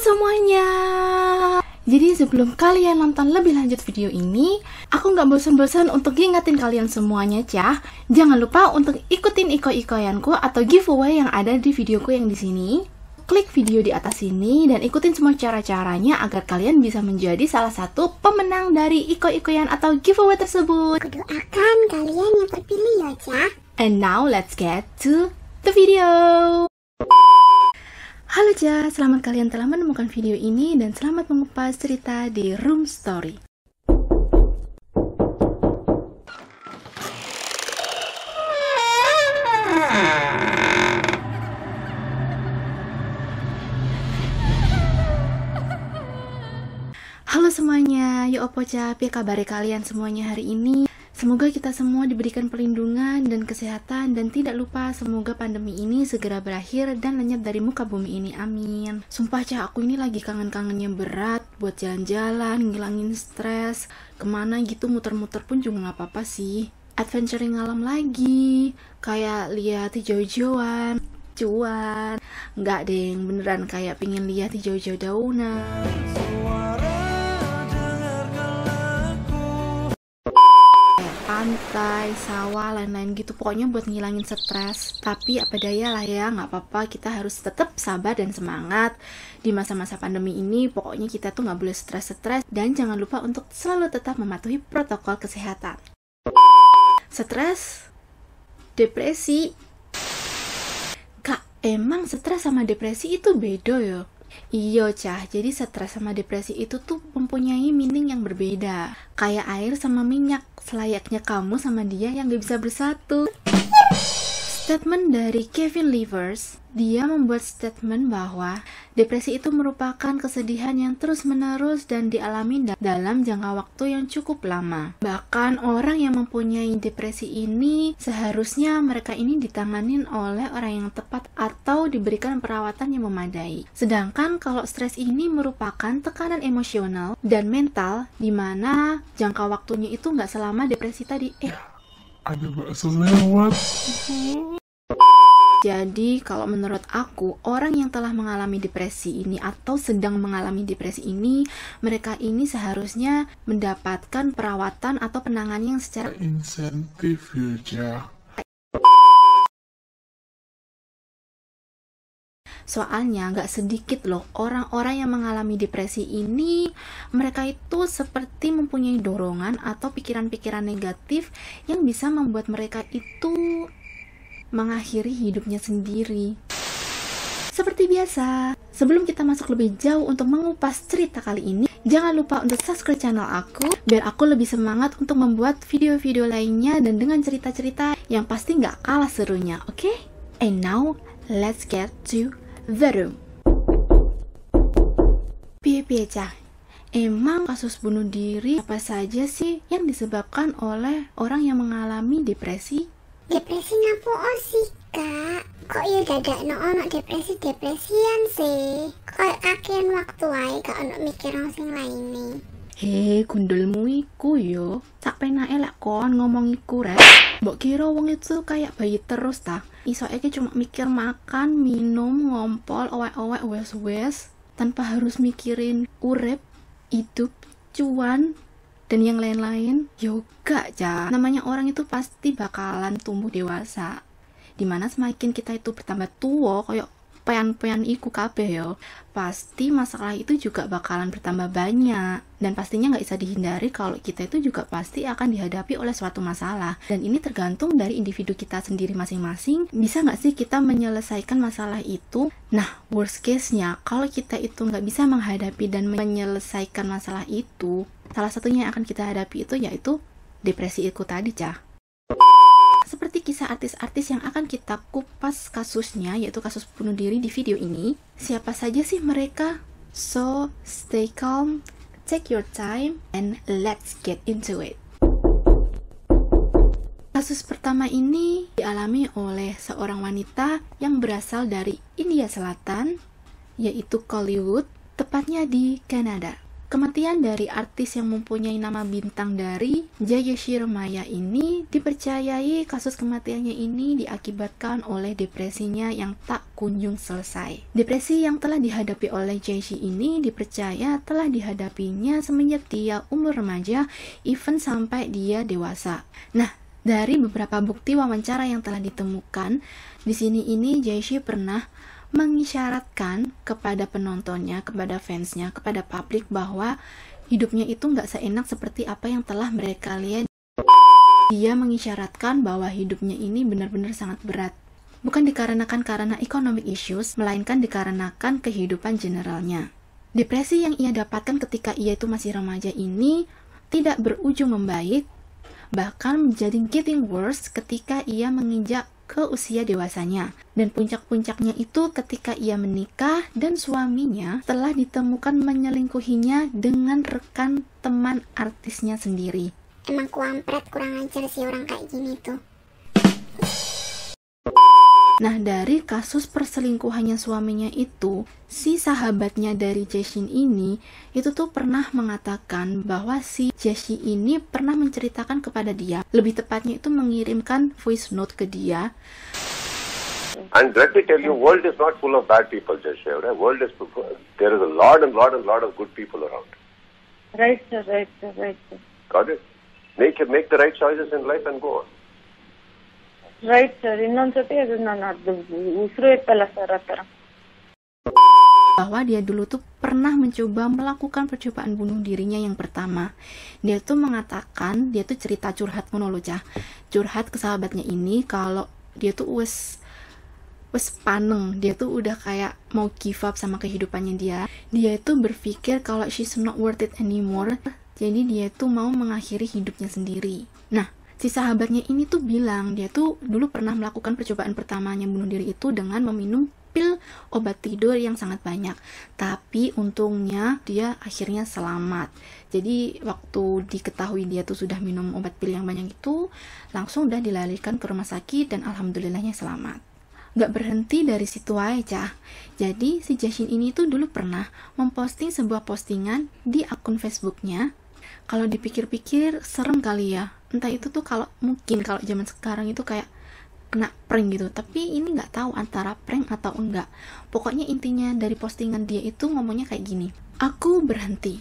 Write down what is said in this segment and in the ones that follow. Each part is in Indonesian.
semuanya jadi sebelum kalian nonton lebih lanjut video ini, aku nggak bosan-bosan untuk ngingetin kalian semuanya cah. Jangan lupa untuk ikutin iko-ikoyanku atau giveaway yang ada di videoku yang di sini. Klik video di atas sini dan ikutin semua cara-caranya agar kalian bisa menjadi salah satu pemenang dari iko-ikoyan atau giveaway tersebut. Akan kalian yang terpilih ya, cah. And now let's get to the video. Halo Ja, selamat kalian telah menemukan video ini dan selamat mengupas cerita di Room Story. Halo semuanya, yuk opo Ja, kabar kalian semuanya hari ini? Semoga kita semua diberikan perlindungan dan kesehatan dan tidak lupa semoga pandemi ini segera berakhir dan lenyap dari muka bumi ini. Amin. Sumpah cah aku ini lagi kangen-kangennya berat buat jalan-jalan, ngilangin stres, kemana gitu muter-muter pun juga nggak apa-apa sih. Adventuring alam lagi, kayak lihat hijau-hijauan, cuan. Nggak deh, beneran kayak pingin lihat hijau-hijau daunan. pantai, sawah, lain-lain gitu. Pokoknya buat ngilangin stres. Tapi apa daya lah ya, nggak apa-apa. Kita harus tetap sabar dan semangat. Di masa-masa pandemi ini, pokoknya kita tuh nggak boleh stres-stres. Dan jangan lupa untuk selalu tetap mematuhi protokol kesehatan. Stres, depresi. Kak, emang stres sama depresi itu bedo ya? Iya cah, jadi stres sama depresi itu tuh mempunyai meaning yang berbeda. Kayak air sama minyak, selayaknya kamu sama dia yang gak bisa bersatu. Statement dari Kevin Livers, dia membuat statement bahwa depresi itu merupakan kesedihan yang terus-menerus dan dialami dalam jangka waktu yang cukup lama. Bahkan orang yang mempunyai depresi ini seharusnya mereka ini ditangani oleh orang yang tepat atau diberikan perawatan yang memadai. Sedangkan kalau stres ini merupakan tekanan emosional dan mental di mana jangka waktunya itu nggak selama depresi tadi. Eh, ada bakso lewat. Mhm. Jadi, kalau menurut aku, orang yang telah mengalami depresi ini atau sedang mengalami depresi ini, mereka ini seharusnya mendapatkan perawatan atau penanganan yang secara insentif ya. Soalnya nggak sedikit loh orang-orang yang mengalami depresi ini mereka itu seperti mempunyai dorongan atau pikiran-pikiran negatif yang bisa membuat mereka itu mengakhiri hidupnya sendiri. Seperti biasa, sebelum kita masuk lebih jauh untuk mengupas cerita kali ini, jangan lupa untuk subscribe channel aku biar aku lebih semangat untuk membuat video-video lainnya dan dengan cerita-cerita yang pasti nggak kalah serunya, oke? Okay? And now, let's get to the room. Piye-piye cah, Emang kasus bunuh diri apa saja sih yang disebabkan oleh orang yang mengalami depresi depresi ngapo sih kak kok ya dadak no ono depresi depresian sih kok kakian waktu ay kak ono mikir orang sing nih. He, gundulmu iku yo. Ya. tak pernah elak kon ngomong iku rek. Mbok kira wong itu kayak bayi terus ta. iso eki cuma mikir makan, minum, ngompol, owek-owek wes-wes tanpa harus mikirin urep hidup, cuan, dan yang lain-lain yoga ya namanya orang itu pasti bakalan tumbuh dewasa dimana semakin kita itu bertambah tua koyok pean-pean iku kabeh yo pasti masalah itu juga bakalan bertambah banyak dan pastinya nggak bisa dihindari kalau kita itu juga pasti akan dihadapi oleh suatu masalah dan ini tergantung dari individu kita sendiri masing-masing bisa nggak sih kita menyelesaikan masalah itu nah worst case nya kalau kita itu nggak bisa menghadapi dan menyelesaikan masalah itu Salah satunya yang akan kita hadapi itu yaitu depresi itu tadi, Cah. Seperti kisah artis-artis yang akan kita kupas kasusnya, yaitu kasus bunuh diri di video ini, siapa saja sih mereka? So, stay calm, take your time, and let's get into it. Kasus pertama ini dialami oleh seorang wanita yang berasal dari India Selatan, yaitu Hollywood tepatnya di Kanada. Kematian dari artis yang mempunyai nama bintang dari Jayashir Maya ini dipercayai kasus kematiannya ini diakibatkan oleh depresinya yang tak kunjung selesai. Depresi yang telah dihadapi oleh Jayashi ini dipercaya telah dihadapinya semenjak dia umur remaja, even sampai dia dewasa. Nah, dari beberapa bukti wawancara yang telah ditemukan, di sini ini Jayashi pernah mengisyaratkan kepada penontonnya, kepada fansnya, kepada publik bahwa hidupnya itu nggak seenak seperti apa yang telah mereka lihat. Dia mengisyaratkan bahwa hidupnya ini benar-benar sangat berat. Bukan dikarenakan karena economic issues, melainkan dikarenakan kehidupan generalnya. Depresi yang ia dapatkan ketika ia itu masih remaja ini tidak berujung membaik, bahkan menjadi getting worse ketika ia menginjak ke usia dewasanya. Dan puncak-puncaknya itu ketika ia menikah dan suaminya telah ditemukan menyelingkuhinya dengan rekan teman artisnya sendiri. Emang kuampret kurang ajar sih orang kayak gini tuh. Nah, dari kasus perselingkuhannya suaminya itu, si sahabatnya dari Jashin ini itu tuh pernah mengatakan bahwa si Jashin ini pernah menceritakan kepada dia, lebih tepatnya itu mengirimkan voice note ke dia. And let me tell you, world is not full of bad people, Jashin. Right? World is there is a lot and lot and lot of good people around. Right, sir. Right, sir. Right, sir. Got it. Make make the right choices in life and go on. Right sir non ಅದನ್ನ ನಾನು ಉಸಿರು ಇತ್ತಲ್ಲ ಸರ್ ಆ bahwa dia dulu tuh pernah mencoba melakukan percobaan bunuh dirinya yang pertama. Dia tuh mengatakan, dia tuh cerita curhat monoloja. Curhat ke sahabatnya ini kalau dia tuh wes wes paneng, dia tuh udah kayak mau give up sama kehidupannya dia. Dia itu berpikir kalau she's not worth it anymore. Jadi dia tuh mau mengakhiri hidupnya sendiri. Nah, si sahabatnya ini tuh bilang dia tuh dulu pernah melakukan percobaan pertamanya bunuh diri itu dengan meminum pil obat tidur yang sangat banyak. Tapi untungnya dia akhirnya selamat. Jadi waktu diketahui dia tuh sudah minum obat pil yang banyak itu, langsung udah dilalikan ke rumah sakit dan alhamdulillahnya selamat. Gak berhenti dari situ aja. Jadi si Jashin ini tuh dulu pernah memposting sebuah postingan di akun Facebooknya. Kalau dipikir-pikir serem kali ya, entah itu tuh kalau mungkin kalau zaman sekarang itu kayak kena prank gitu tapi ini nggak tahu antara prank atau enggak pokoknya intinya dari postingan dia itu ngomongnya kayak gini aku berhenti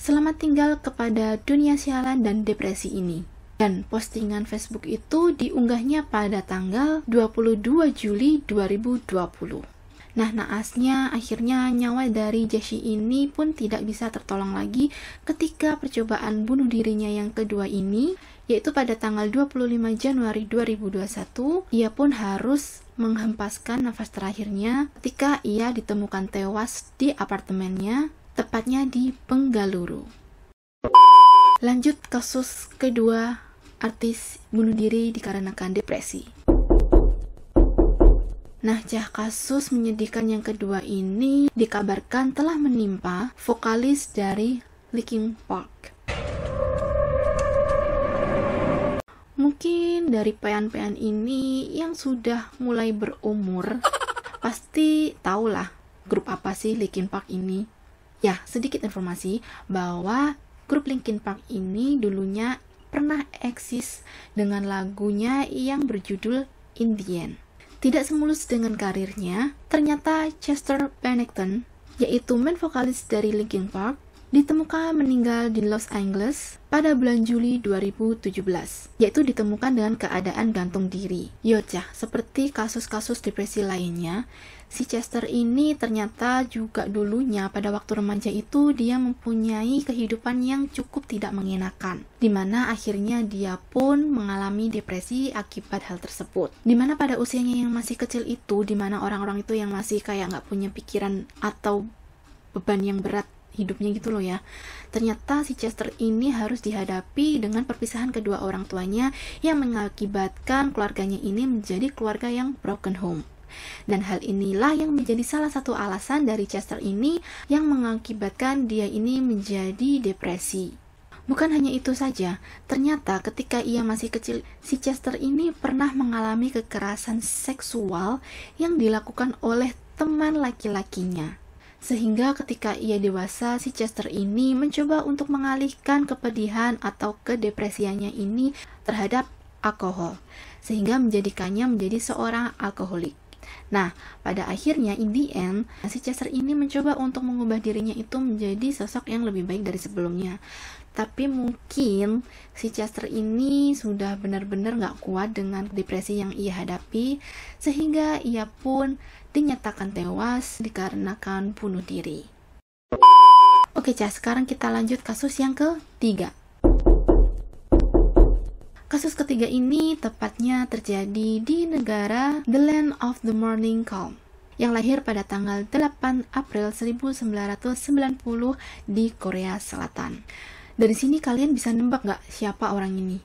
selamat tinggal kepada dunia sialan dan depresi ini dan postingan Facebook itu diunggahnya pada tanggal 22 Juli 2020 Nah, naasnya akhirnya nyawa dari Jashi ini pun tidak bisa tertolong lagi ketika percobaan bunuh dirinya yang kedua ini, yaitu pada tanggal 25 Januari 2021, ia pun harus menghempaskan nafas terakhirnya ketika ia ditemukan tewas di apartemennya, tepatnya di Penggaluru. Lanjut kasus kedua artis bunuh diri dikarenakan depresi nah, cah kasus menyedihkan yang kedua ini dikabarkan telah menimpa vokalis dari Linkin Park. Mungkin dari pean-pean ini yang sudah mulai berumur pasti tahulah grup apa sih Linkin Park ini. Ya, sedikit informasi bahwa grup Linkin Park ini dulunya pernah eksis dengan lagunya yang berjudul Indian tidak semulus dengan karirnya, ternyata Chester Bennington, yaitu main vokalis dari Linkin Park, ditemukan meninggal di Los Angeles pada bulan Juli 2017, yaitu ditemukan dengan keadaan gantung diri. Yocah, seperti kasus-kasus depresi lainnya, si Chester ini ternyata juga dulunya pada waktu remaja itu dia mempunyai kehidupan yang cukup tidak mengenakan, dimana akhirnya dia pun mengalami depresi akibat hal tersebut. Dimana pada usianya yang masih kecil itu, dimana orang-orang itu yang masih kayak nggak punya pikiran atau beban yang berat hidupnya gitu loh ya. Ternyata si Chester ini harus dihadapi dengan perpisahan kedua orang tuanya yang mengakibatkan keluarganya ini menjadi keluarga yang broken home. Dan hal inilah yang menjadi salah satu alasan dari Chester ini yang mengakibatkan dia ini menjadi depresi. Bukan hanya itu saja, ternyata ketika ia masih kecil, si Chester ini pernah mengalami kekerasan seksual yang dilakukan oleh teman laki-lakinya. Sehingga ketika ia dewasa, si Chester ini mencoba untuk mengalihkan kepedihan atau kedepresiannya ini terhadap alkohol, sehingga menjadikannya menjadi seorang alkoholik. Nah, pada akhirnya in the end, si Chester ini mencoba untuk mengubah dirinya itu menjadi sosok yang lebih baik dari sebelumnya. Tapi mungkin si Chester ini sudah benar-benar gak kuat dengan depresi yang ia hadapi, sehingga ia pun dinyatakan tewas dikarenakan bunuh diri. Oke, Cah, sekarang kita lanjut kasus yang ketiga. Kasus ketiga ini tepatnya terjadi di negara The Land of the Morning Calm yang lahir pada tanggal 8 April 1990 di Korea Selatan. Dari sini kalian bisa nembak nggak siapa orang ini?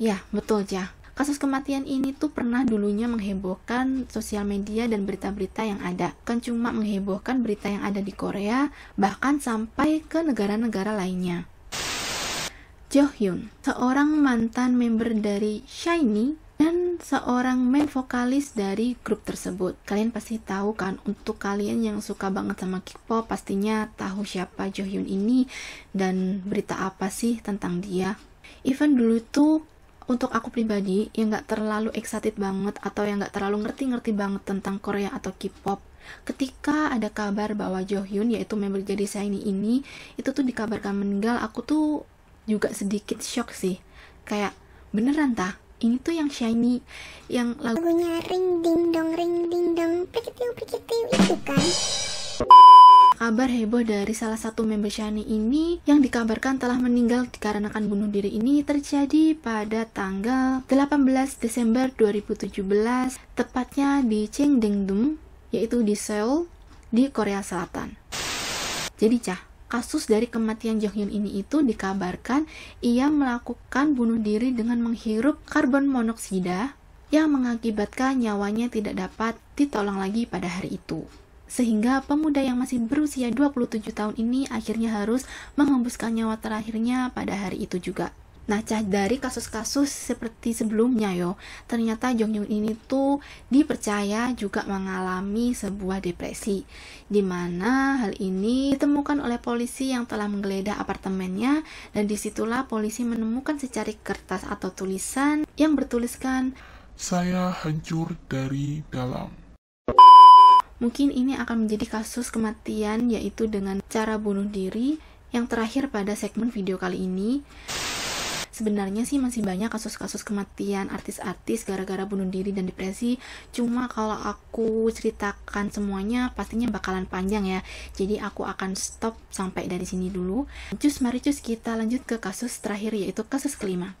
Ya, betul, Cah. Kasus kematian ini tuh pernah dulunya menghebohkan sosial media dan berita-berita yang ada. Kan cuma menghebohkan berita yang ada di Korea, bahkan sampai ke negara-negara lainnya. Jo Hyun, seorang mantan member dari SHINee dan seorang main vokalis dari grup tersebut. Kalian pasti tahu kan, untuk kalian yang suka banget sama K-pop pastinya tahu siapa Jo Hyun ini dan berita apa sih tentang dia. Even dulu tuh untuk aku pribadi yang gak terlalu excited banget atau yang gak terlalu ngerti-ngerti banget tentang Korea atau K-pop ketika ada kabar bahwa Jo Hyun yaitu member jadi saya ini itu tuh dikabarkan meninggal aku tuh juga sedikit shock sih kayak beneran tah ini tuh yang Shiny yang lagunya ring ding dong ring ding dong pikitiu pikitiu itu kan Kabar heboh dari salah satu member Shani ini yang dikabarkan telah meninggal dikarenakan bunuh diri ini terjadi pada tanggal 18 Desember 2017, tepatnya di Chengdengdum yaitu di Seoul, di Korea Selatan. Jadi cah, kasus dari kematian Jonghyun ini itu dikabarkan ia melakukan bunuh diri dengan menghirup karbon monoksida yang mengakibatkan nyawanya tidak dapat ditolong lagi pada hari itu sehingga pemuda yang masih berusia 27 tahun ini akhirnya harus menghembuskan nyawa terakhirnya pada hari itu juga. Nah, cah dari kasus-kasus seperti sebelumnya yo, ternyata Jong Yun ini tuh dipercaya juga mengalami sebuah depresi, di mana hal ini ditemukan oleh polisi yang telah menggeledah apartemennya dan disitulah polisi menemukan secari kertas atau tulisan yang bertuliskan saya hancur dari dalam. Mungkin ini akan menjadi kasus kematian yaitu dengan cara bunuh diri yang terakhir pada segmen video kali ini. Sebenarnya sih masih banyak kasus-kasus kematian artis-artis gara-gara bunuh diri dan depresi. Cuma kalau aku ceritakan semuanya pastinya bakalan panjang ya. Jadi aku akan stop sampai dari sini dulu. Cus mari cus kita lanjut ke kasus terakhir yaitu kasus kelima.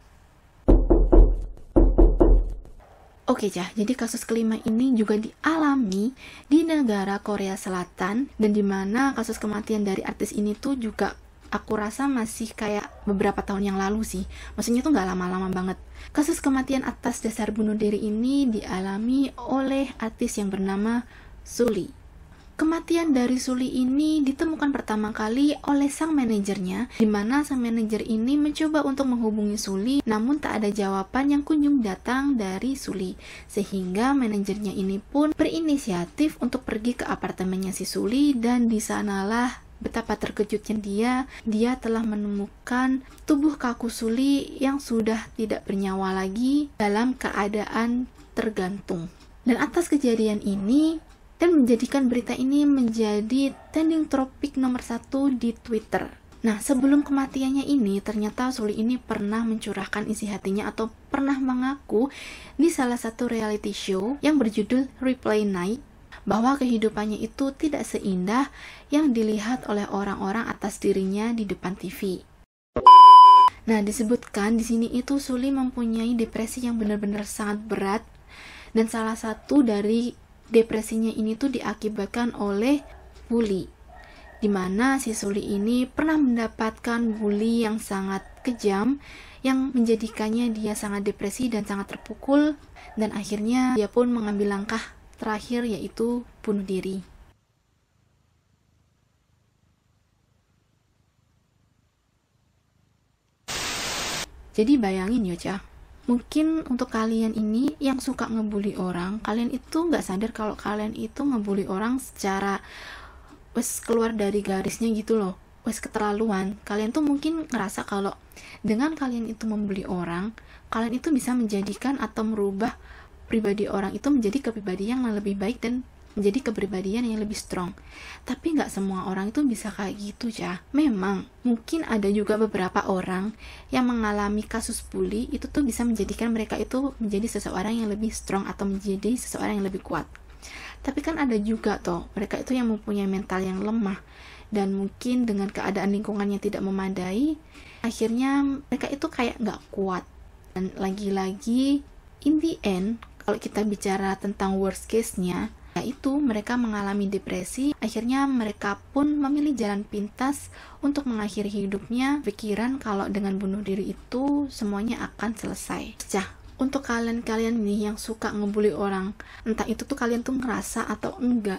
Oke Cah, jadi kasus kelima ini juga dialami di negara Korea Selatan dan di mana kasus kematian dari artis ini tuh juga aku rasa masih kayak beberapa tahun yang lalu sih. Maksudnya tuh nggak lama-lama banget. Kasus kematian atas dasar bunuh diri ini dialami oleh artis yang bernama Suli. Kematian dari Suli ini ditemukan pertama kali oleh sang manajernya, di mana sang manajer ini mencoba untuk menghubungi Suli, namun tak ada jawaban yang kunjung datang dari Suli. Sehingga manajernya ini pun berinisiatif untuk pergi ke apartemennya si Suli dan di sanalah betapa terkejutnya dia, dia telah menemukan tubuh kaku Suli yang sudah tidak bernyawa lagi dalam keadaan tergantung. Dan atas kejadian ini, dan menjadikan berita ini menjadi trending topic nomor satu di Twitter. Nah, sebelum kematiannya ini, ternyata Suli ini pernah mencurahkan isi hatinya atau pernah mengaku di salah satu reality show yang berjudul Replay Night bahwa kehidupannya itu tidak seindah yang dilihat oleh orang-orang atas dirinya di depan TV. Nah, disebutkan di sini itu Suli mempunyai depresi yang benar-benar sangat berat dan salah satu dari depresinya ini tuh diakibatkan oleh bully. dimana si Suli ini pernah mendapatkan bully yang sangat kejam yang menjadikannya dia sangat depresi dan sangat terpukul dan akhirnya dia pun mengambil langkah terakhir yaitu bunuh diri. Jadi bayangin ya, Cah mungkin untuk kalian ini yang suka ngebully orang kalian itu nggak sadar kalau kalian itu ngebully orang secara wes keluar dari garisnya gitu loh wes keterlaluan kalian tuh mungkin ngerasa kalau dengan kalian itu membeli orang kalian itu bisa menjadikan atau merubah pribadi orang itu menjadi kepribadian yang lebih baik dan menjadi kepribadian yang lebih strong. Tapi nggak semua orang itu bisa kayak gitu ya. Memang mungkin ada juga beberapa orang yang mengalami kasus bully itu tuh bisa menjadikan mereka itu menjadi seseorang yang lebih strong atau menjadi seseorang yang lebih kuat. Tapi kan ada juga toh mereka itu yang mempunyai mental yang lemah dan mungkin dengan keadaan lingkungannya tidak memadai, akhirnya mereka itu kayak nggak kuat. Dan lagi-lagi in the end kalau kita bicara tentang worst case-nya, Ya itu mereka mengalami depresi, akhirnya mereka pun memilih jalan pintas untuk mengakhiri hidupnya pikiran kalau dengan bunuh diri itu semuanya akan selesai. Cah, untuk kalian-kalian nih yang suka ngebully orang, entah itu tuh kalian tuh ngerasa atau enggak,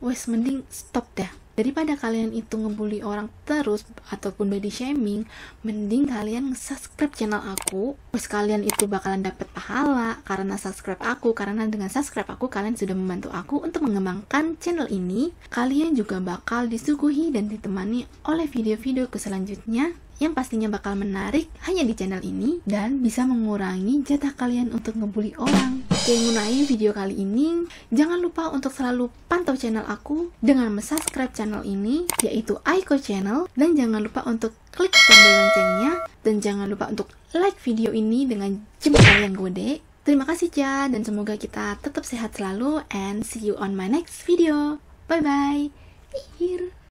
wes mending stop deh daripada kalian itu ngebully orang terus ataupun body shaming mending kalian subscribe channel aku terus kalian itu bakalan dapet pahala karena subscribe aku karena dengan subscribe aku kalian sudah membantu aku untuk mengembangkan channel ini kalian juga bakal disuguhi dan ditemani oleh video video selanjutnya yang pastinya bakal menarik hanya di channel ini dan bisa mengurangi jatah kalian untuk ngebully orang. Oke, mengenai video kali ini, jangan lupa untuk selalu pantau channel aku dengan subscribe channel ini, yaitu Aiko Channel, dan jangan lupa untuk klik tombol loncengnya, dan jangan lupa untuk like video ini dengan jempol yang gede. Terima kasih ja dan semoga kita tetap sehat selalu, and see you on my next video. Bye-bye!